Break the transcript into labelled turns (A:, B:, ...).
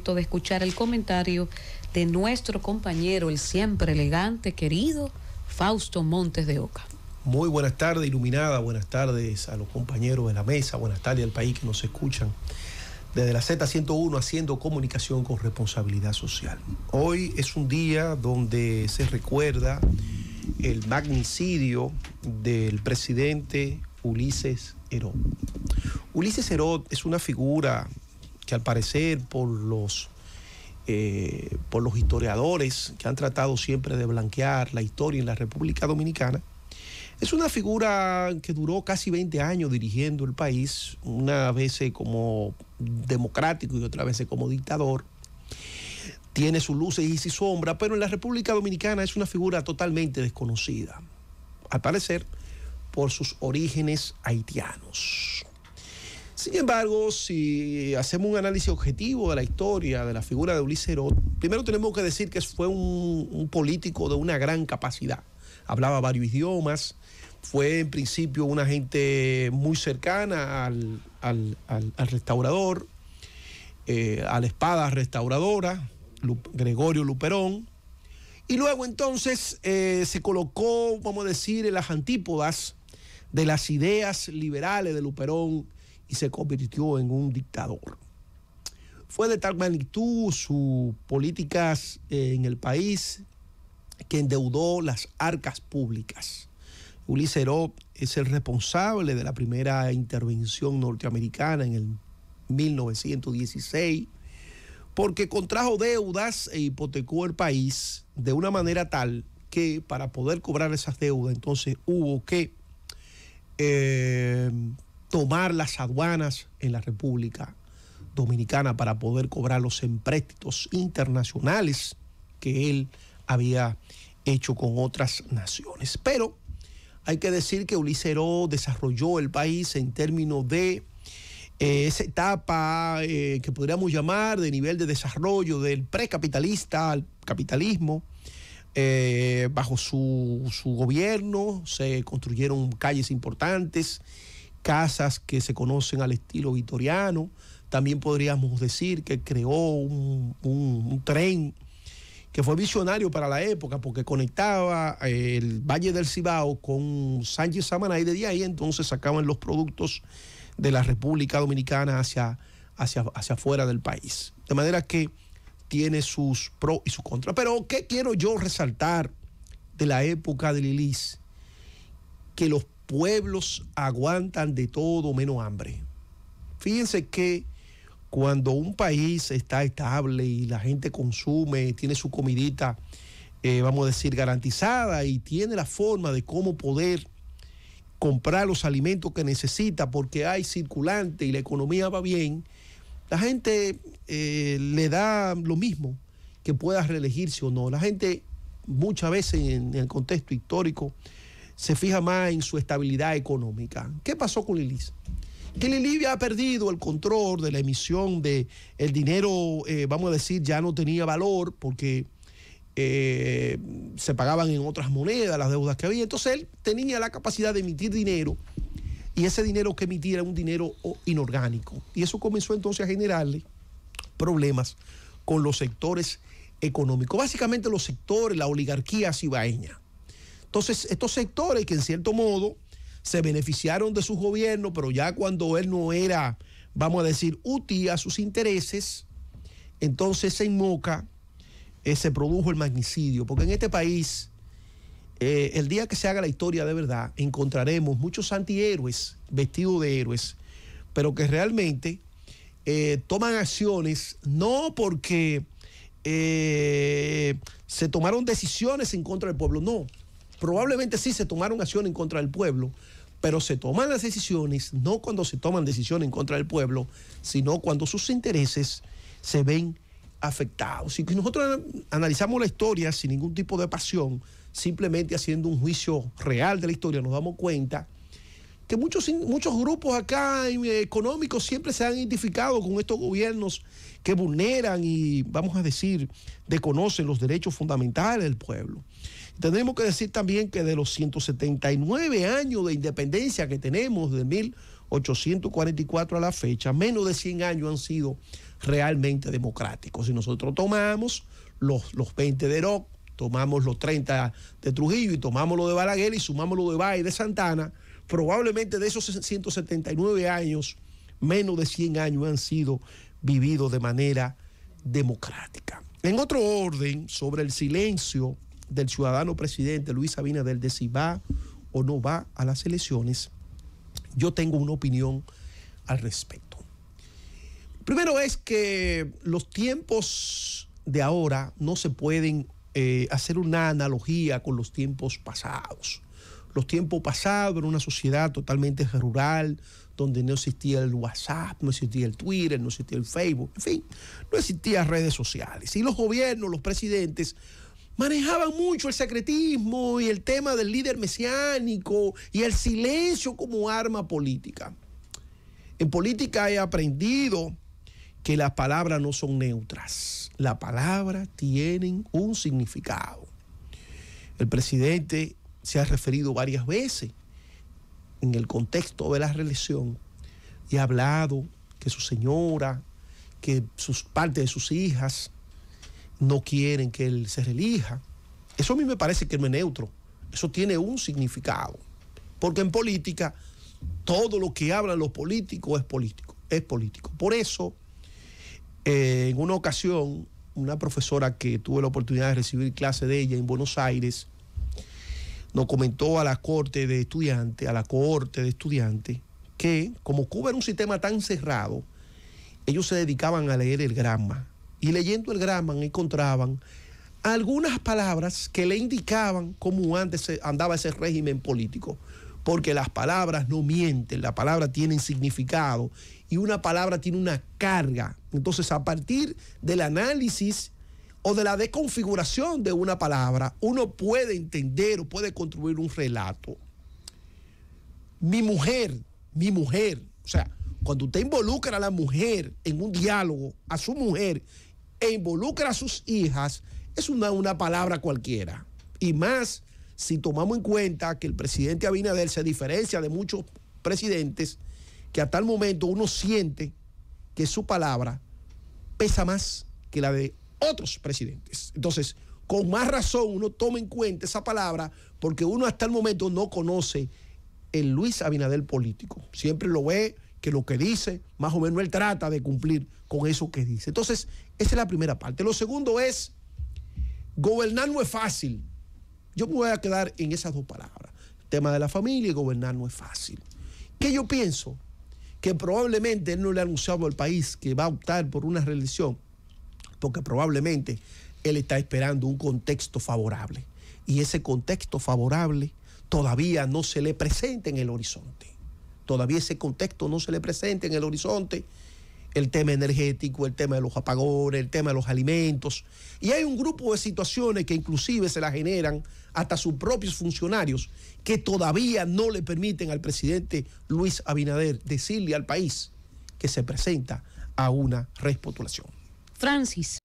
A: de escuchar el comentario de nuestro compañero, el siempre elegante, querido Fausto Montes de Oca. Muy buenas tardes, Iluminada. Buenas tardes a los compañeros de la mesa. Buenas tardes al país que nos escuchan. Desde la Z101 haciendo comunicación con responsabilidad social. Hoy es un día donde se recuerda el magnicidio del presidente Ulises Herod. Ulises Herod es una figura que al parecer por los, eh, por los historiadores que han tratado siempre de blanquear la historia en la República Dominicana, es una figura que duró casi 20 años dirigiendo el país, una vez como democrático y otra vez como dictador. Tiene sus luces y su sombra, pero en la República Dominicana es una figura totalmente desconocida, al parecer por sus orígenes haitianos. Sin embargo, si hacemos un análisis objetivo de la historia, de la figura de Ulises primero tenemos que decir que fue un, político de una gran capacidad. Hablaba varios idiomas, fue en principio una gente muy cercana al, restaurador, eh, a la espada restauradora, Gregorio Luperón. Y luego entonces eh, se colocó, vamos a decir, en las antípodas de las ideas liberales de Luperón y se convirtió en un dictador. Fue de tal magnitud sus políticas eh, en el país que endeudó las arcas públicas. Ulises Heró es el responsable de la primera intervención norteamericana en el 1916, porque contrajo deudas e hipotecó el país de una manera tal que para poder cobrar esas deudas entonces hubo que eh, tomar las aduanas en la República Dominicana para poder cobrar los empréstitos internacionales que él había hecho con otras naciones. Pero hay que decir que Uliseró desarrolló el país en términos de eh, esa etapa eh, que podríamos llamar de nivel de desarrollo del precapitalista al capitalismo. Eh, bajo su gobierno se construyeron calles importantes casas que se conocen al estilo victoriano, También podríamos decir que creó un, tren que fue visionario para la época porque conectaba eh, el Valle del Cibao con Sánchez Samaná y de ahí entonces sacaban los productos de la República Dominicana hacia, hacia, hacia afuera del país. De manera que tiene sus pros y sus contras. Pero ¿qué quiero yo resaltar de la época de Lilis? Que los pueblos aguantan de todo menos hambre. Fíjense que cuando un país está estable y la gente consume, tiene su comidita, eh, vamos a decir, garantizada y tiene la forma de cómo poder comprar los alimentos que necesita porque hay circulante y la economía va bien, la gente eh, le da lo mismo que pueda reelegirse o no. La gente muchas veces en el contexto histórico se fija más en su estabilidad económica. ¿Qué pasó con Lilis? Que Lili ha perdido el control de la emisión de el dinero, eh, vamos a decir, ya no tenía valor porque eh, se pagaban en otras monedas las deudas que había. Entonces él tenía la capacidad de emitir dinero y ese dinero que emitía era un dinero inorgánico. Y eso comenzó entonces a generarle problemas con los sectores económicos, básicamente los sectores, la oligarquía cibaeña. Entonces, estos sectores que en cierto modo se beneficiaron de su gobierno, pero ya cuando él no era, vamos a decir, útil a sus intereses, entonces en Moca eh, se produjo el magnicidio, porque en este país, eh, el día que se haga la historia de verdad, encontraremos muchos antihéroes vestidos de héroes, pero que realmente eh, toman acciones no porque se tomaron decisiones en contra del pueblo, no, probablemente sí se tomaron acciones en contra del pueblo, pero se toman las decisiones no cuando se toman decisiones en contra del pueblo, sino cuando sus intereses se ven afectados. Y nosotros analizamos la historia sin ningún tipo de pasión, simplemente haciendo un juicio real de la historia, nos damos cuenta que muchos, muchos grupos acá eh, económicos siempre se han identificado con estos gobiernos que vulneran y, vamos a decir, desconocen los derechos fundamentales del pueblo. Tenemos que decir también que de los 179 años de independencia que tenemos, de 1844 a la fecha, menos de 100 años han sido realmente democráticos. Si nosotros tomamos los, los 20 de Rock, tomamos los 30 de Trujillo y tomamos lo de Balaguer y sumamos lo de Bay de Santana, probablemente de esos 179 años, menos de 100 años han sido vividos de manera democrática. En otro orden, sobre el silencio del ciudadano presidente Luis del de si va o no va a las elecciones, yo tengo una opinión al respecto. Primero es que los tiempos de ahora no se pueden eh, hacer una analogía con los tiempos pasados. Los tiempos pasados en una sociedad totalmente rural, donde no existía el WhatsApp, no existía el Twitter, no existía el Facebook, en fin, no existían redes sociales. Y los gobiernos, los presidentes, manejaban mucho el secretismo y el tema del líder mesiánico y el silencio como arma política. En política he aprendido que las palabras no son neutras. Las palabras tienen un significado. El presidente se ha referido varias veces en el contexto de la religión. y ha hablado que su señora, que sus partes de sus hijas, no quieren que él se relija. Eso a mí me parece que no es neutro. Eso tiene un significado. Porque en política, todo lo que hablan los políticos es político. Es político. Por eso, eh, en una ocasión, una profesora que tuve la oportunidad de recibir clase de ella en Buenos Aires, nos comentó a la corte de estudiantes, a la corte de estudiantes, que como Cuba era un sistema tan cerrado, ellos se dedicaban a leer el grama y leyendo el Graman encontraban algunas palabras que le indicaban cómo antes andaba ese régimen político. Porque las palabras no mienten, ...la palabra tienen significado y una palabra tiene una carga. Entonces, a partir del análisis o de la desconfiguración de una palabra, uno puede entender o puede construir un relato. Mi mujer, mi mujer, o sea, cuando usted involucra a la mujer en un diálogo, a su mujer, e involucra a sus hijas es una, una palabra cualquiera. Y más si tomamos en cuenta que el presidente Abinader se diferencia de muchos presidentes que hasta tal momento uno siente que su palabra pesa más que la de otros presidentes. Entonces, con más razón uno toma en cuenta esa palabra porque uno hasta el momento no conoce el Luis Abinader político. Siempre lo ve que lo que dice, más o menos él trata de cumplir con eso que dice. Entonces, esa es la primera parte. Lo segundo es, gobernar no es fácil. Yo me voy a quedar en esas dos palabras. El tema de la familia y gobernar no es fácil. ¿Qué yo pienso? Que probablemente él no le ha anunciado al país que va a optar por una religión... porque probablemente él está esperando un contexto favorable. Y ese contexto favorable todavía no se le presenta en el horizonte todavía ese contexto no se le presenta en el horizonte. El tema energético, el tema de los apagones, el tema de los alimentos. Y hay un grupo de situaciones que inclusive se la generan hasta sus propios funcionarios que todavía no le permiten al presidente Luis Abinader decirle al país que se presenta a una respotulación. Francis.